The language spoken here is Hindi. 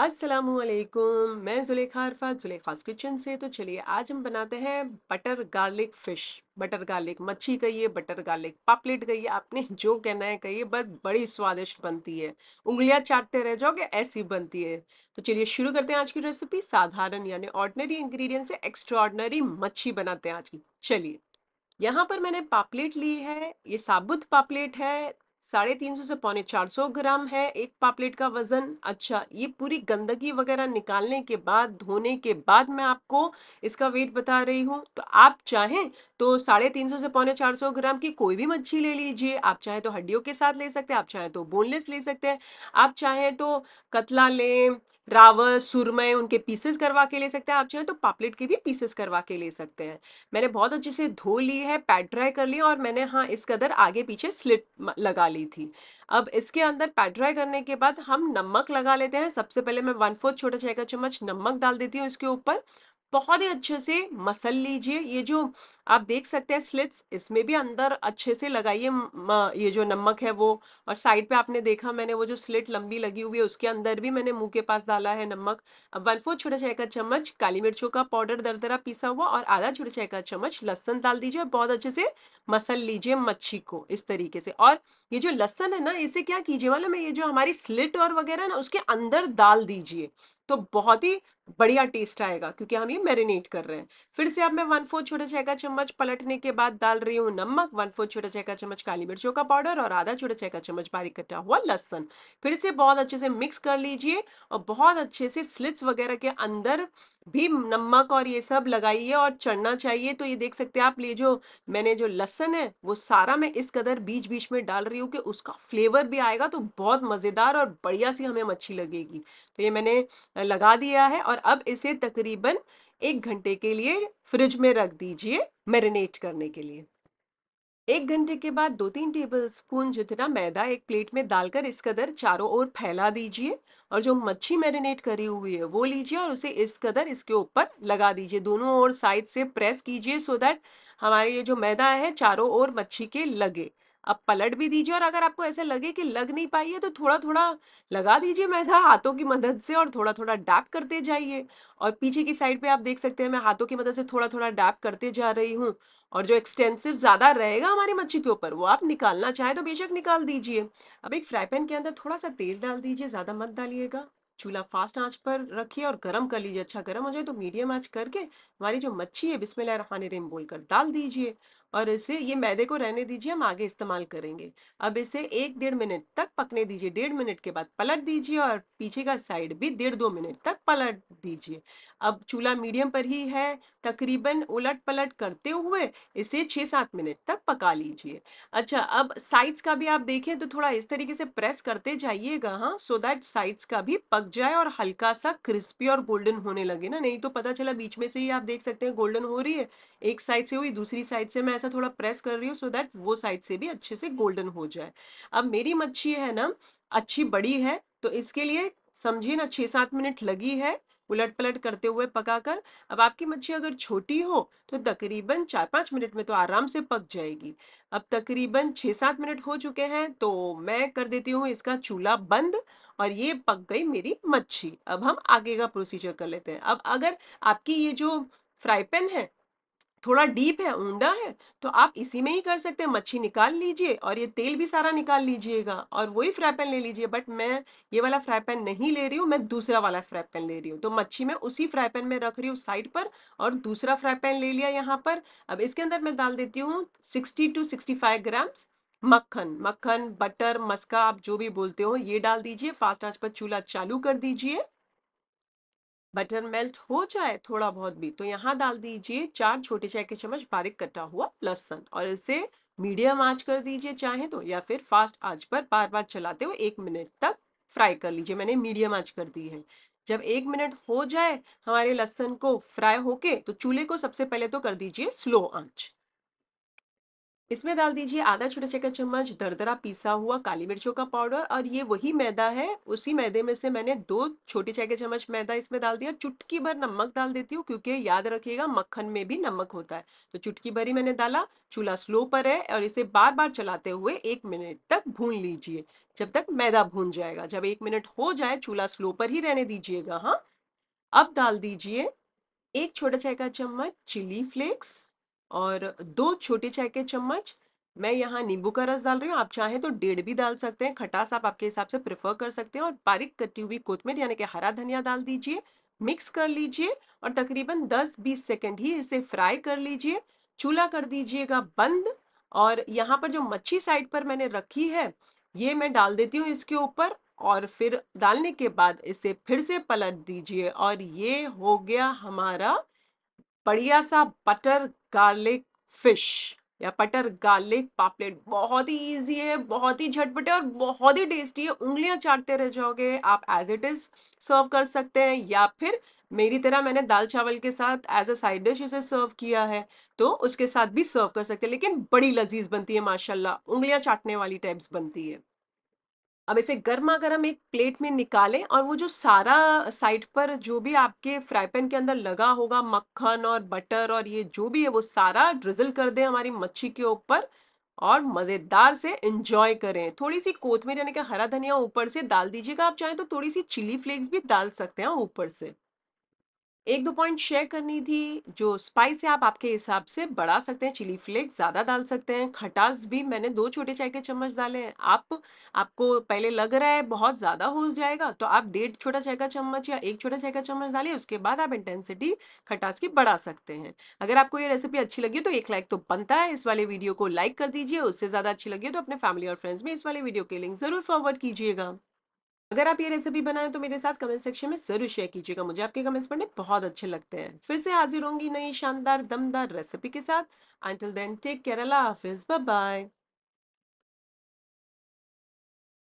असलकुम मैं जुलेखा अरफा जुलेखाज किचन से तो चलिए आज हम बनाते हैं butter garlic fish butter garlic मच्छी कहिए बटर गार्लिक पापलेट कहिए आपने जो कहना है कहिए बट बड़ी स्वादिष्ट बनती है उंगलियां चाटते रह जाओगे ऐसी बनती है तो चलिए शुरू करते हैं आज की रेसिपी साधारण यानी ऑर्डनरी इंग्रेडिएंट से एक्स्ट्रॉर्डनरी मच्छी बनाते हैं आज की चलिए यहाँ पर मैंने पापलेट ली है ये साबुत पापलेट है साढ़े तीन सौ से पौने चार सौ ग्राम है एक पापलेट का वजन अच्छा ये पूरी गंदगी वगैरह निकालने के बाद धोने के बाद मैं आपको इसका वेट बता रही हूँ तो आप चाहें तो साढ़े तीन सौ से पौने चार सौ ग्राम की कोई भी मच्छी ले लीजिए आप चाहे तो हड्डियों के साथ ले सकते हैं आप चाहें तो बोनलेस ले सकते हैं आप चाहें तो कतला लें रावस सुरमय उनके पीसेस करवा के ले सकते हैं आप चाहें तो पापलेट के भी पीसेस करवा के ले सकते हैं मैंने बहुत अच्छे से धो ली है पैड ड्राई कर लिया और मैंने हाँ इस कदर आगे पीछे स्लिट लगा ली थी अब इसके अंदर पैड ड्राई करने के बाद हम नमक लगा लेते हैं सबसे पहले मैं वन फोर्थ छोटा चाय का चम्मच नमक डाल देती हूँ इसके ऊपर बहुत ही अच्छे से मसल लीजिए ये जो आप देख सकते हैं स्लिट्स इसमें भी अंदर अच्छे से लगाइए ये जो नमक है वो और साइड पे आपने देखा मैंने वो जो स्लिट लंबी लगी हुई है उसके अंदर भी मैंने मुंह के पास डाला है नमक अब वन फोर छोटा चाय का चम्मच काली मिर्चों का पाउडर दरदरा पीसा हुआ और आधा छोटा चाय का चम्मच लहसन डाल दीजिए बहुत अच्छे से मसल लीजिए मच्छी को इस तरीके से और ये जो लहसन है ना इसे क्या कीजिए मतलब ये जो हमारी स्लिट और वगैरह ना उसके अंदर डाल दीजिए तो बहुत ही बढ़िया टेस्ट आएगा क्योंकि हम ये मैरिनेट कर रहे हैं फिर से अब मैं वन फोर्थ छोटा चाय का चम्मच पलटने के बाद डाल रही हूँ नमक वन फोर्थ छोटा चाय का चम्मच काली मिर्चों का पाउडर और आधा छोटा चाय का चम्मच बारीक कटा हुआ लहसन फिर से बहुत अच्छे से मिक्स कर लीजिए और बहुत अच्छे से स्लिट्स वगैरह के अंदर भी नमक और ये सब लगाइए और चढ़ना चाहिए तो ये देख सकते हैं आप ये जो मैंने जो लहसन है वो सारा मैं इस कदर बीच बीच में डाल रही हूँ कि उसका फ्लेवर भी आएगा तो बहुत मज़ेदार और बढ़िया सी हमें मच्छी लगेगी तो ये मैंने लगा दिया है और अब इसे तकरीबन एक घंटे के लिए फ्रिज में रख दीजिए मैरिनेट करने के लिए एक घंटे के बाद दो तीन टेबल स्पून जितना मैदा एक प्लेट में डालकर इस कदर चारों ओर फैला दीजिए और जो मच्छी मैरिनेट करी हुई है वो लीजिए और उसे इस कदर इसके ऊपर लगा दीजिए दोनों ओर साइड से प्रेस कीजिए सो दैट हमारे ये जो मैदा है चारों ओर मच्छी के लगे आप पलट भी दीजिए और अगर आपको ऐसे लगे कि लग नहीं पाई है तो थोड़ा थोड़ा लगा दीजिए मैदा हाथों की मदद से और थोड़ा थोड़ा डैप करते जाइए और पीछे की साइड पे आप देख सकते हैं मैं हाथों की मदद से थोड़ा थोड़ा डैप करते जा रही हूँ और जो एक्सटेंसिव ज़्यादा रहेगा हमारी मच्छी के ऊपर वो आप निकालना चाहें तो बेशक निकाल दीजिए अब एक फ्राई पैन के अंदर थोड़ा सा तेल डाल दीजिए ज़्यादा मत डालिएगा चूल्हा फास्ट आंच पर रखिए और गरम कर लीजिए अच्छा गरम हो जाए तो मीडियम आंच करके हमारी जो मच्छी है बिस्मिल्लाह रहमान रहीम बोलकर डाल दीजिए और इसे ये मैदे को रहने दीजिए हम आगे इस्तेमाल करेंगे अब इसे एक डेढ़ मिनट तक पकने दीजिए डेढ़ मिनट के बाद पलट दीजिए और पीछे का साइड भी डेढ़ दो मिनट तक पलट दीजिए अब चूल्हा मीडियम पर ही है तकरीबन उलट पलट करते हुए इसे छः सात मिनट तक पका लीजिए अच्छा अब साइड्स का भी आप देखें तो थोड़ा इस तरीके से प्रेस करते जाइएगा हाँ सो दैट साइड्स का भी पक जाए और हल्का सा क्रिस्पी और गोल्डन होने लगे ना नहीं तो पता चला बीच में से ही आप देख सकते हैं गोल्डन हो रही है एक साइड से हुई दूसरी साइड से मैं ऐसा थोड़ा प्रेस कर रही हूँ सो दैट वो साइड से भी अच्छे से गोल्डन हो जाए अब मेरी मच्छी है ना अच्छी बड़ी है तो इसके लिए समझिए ना छः सात मिनट लगी है उलट पलट करते हुए पकाकर अब आपकी मच्छी अगर छोटी हो तो तकरीबन चार पाँच मिनट में तो आराम से पक जाएगी अब तकरीबन छः सात मिनट हो चुके हैं तो मैं कर देती हूँ इसका चूल्हा बंद और ये पक गई मेरी मच्छी अब हम आगे का प्रोसीजर कर लेते हैं अब अगर आपकी ये जो फ्राई पैन है थोड़ा डीप है ऊंडा है तो आप इसी में ही कर सकते हैं मच्छी निकाल लीजिए और ये तेल भी सारा निकाल लीजिएगा और वही फ्राई पैन ले लीजिए बट मैं ये वाला फ्राई पैन नहीं ले रही हूँ मैं दूसरा वाला फ्राई पैन ले रही हूँ तो मच्छी मैं उसी फ्राई पैन में रख रही हूँ साइड पर और दूसरा फ्राई पैन ले लिया यहाँ पर अब इसके अंदर मैं डाल देती हूँ sixty two sixty five grams मक्खन मक्खन बटर मस्का आप जो भी बोलते हो ये डाल दीजिए फास्ट आंच पर चूल्हा चालू कर दीजिए बटर मेल्ट हो जाए थोड़ा बहुत भी तो यहाँ डाल दीजिए चार छोटे चाय के चम्मच बारीक कटा हुआ लहसन और इसे मीडियम आंच कर दीजिए चाहे तो या फिर फास्ट आंच पर बार बार चलाते हुए एक मिनट तक फ्राई कर लीजिए मैंने मीडियम आंच कर दी है जब एक मिनट हो जाए हमारे लहसन को फ्राई होके तो चूल्हे को सबसे पहले तो कर दीजिए स्लो आंच इसमें डाल दीजिए आधा छोटा चक्का चम्मच दरदरा पीसा हुआ काली मिर्चों का पाउडर और ये वही मैदा है उसी मैदे में से मैंने दो छोटे चाय के चम्मच मैदा इसमें डाल दिया चुटकी भर नमक डाल देती हूँ क्योंकि याद रखिएगा मक्खन में भी नमक होता है तो चुटकी भर ही मैंने डाला चूल्हा स्लो पर है और इसे बार बार चलाते हुए एक मिनट तक भून लीजिए जब तक मैदा भून जाएगा जब एक मिनट हो जाए चूल्हा स्लो पर ही रहने दीजिएगा हाँ अब डाल दीजिए एक छोटा चाय का चम्मच चिली फ्लेक्स और दो छोटे चाय के चम्मच मैं यहाँ नींबू का रस डाल रही हूँ आप चाहें तो डेढ़ भी डाल सकते हैं खटास आप आपके हिसाब से प्रेफर कर सकते हैं और बारीक कटी हुई कोथमीर यानी कि हरा धनिया डाल दीजिए मिक्स कर लीजिए और तकरीबन 10-20 सेकंड ही इसे फ्राई कर लीजिए चूल्हा कर दीजिएगा बंद और यहाँ पर जो मच्छी साइड पर मैंने रखी है ये मैं डाल देती हूँ इसके ऊपर और फिर डालने के बाद इसे फिर से पलट दीजिए और ये हो गया हमारा बढ़िया सा बटर गार्लिक फिश या बटर गार्लिक पापलेट बहुत ही ईजी है बहुत ही झटपट है और बहुत ही टेस्टी है उंगलियां चाटते रह जाओगे आप एज इट इज़ सर्व कर सकते हैं या फिर मेरी तरह मैंने दाल चावल के साथ एज अ साइड डिश इसे सर्व किया है तो उसके साथ भी सर्व कर सकते हैं लेकिन बड़ी लजीज बनती है माशाल्लाह उंगलियां चाटने वाली टाइप्स बनती है अब इसे गर्मा गर्म एक प्लेट में निकालें और वो जो सारा साइड पर जो भी आपके फ्राई पैन के अंदर लगा होगा मक्खन और बटर और ये जो भी है वो सारा ड्रिजल कर दें हमारी मच्छी के ऊपर और मज़ेदार से इंजॉय करें थोड़ी सी कोथमीर यानी कि हरा धनिया ऊपर से डाल दीजिएगा आप चाहें तो थोड़ी सी चिली फ्लेक्स भी डाल सकते हैं ऊपर से एक दो पॉइंट शेयर करनी थी जो स्पाइस है आप आपके हिसाब से बढ़ा सकते हैं चिली फ्लेक्स ज़्यादा डाल सकते हैं खटास भी मैंने दो छोटे चाय के चम्मच डाले हैं आप आपको पहले लग रहा है बहुत ज़्यादा हो जाएगा तो आप डेढ़ छोटा चाय का चम्मच या एक छोटा चाय का चम्मच डालिए उसके बाद आप इंटेंसिटी खटास की बढ़ा सकते हैं अगर आपको ये रेसिपी अच्छी लगी तो एक लाइक तो बनता है इस वाले वीडियो को लाइक कर दीजिए उससे ज़्यादा अच्छी लगी तो अपने फैमिली और फ्रेंड्स में इस वाले वीडियो के लिंक ज़रूर फॉरवर्ड कीजिएगा अगर आप ये रेसिपी बनाएं तो मेरे साथ कमेंट सेक्शन में जरूर शेयर कीजिएगा मुझे आपके कमेंट्स पढ़ने बहुत अच्छे लगते हैं फिर से हाजिर होंगी नई शानदार दमदार रेसिपी के साथ अंटिल देन टेक केरला हाफिज बाय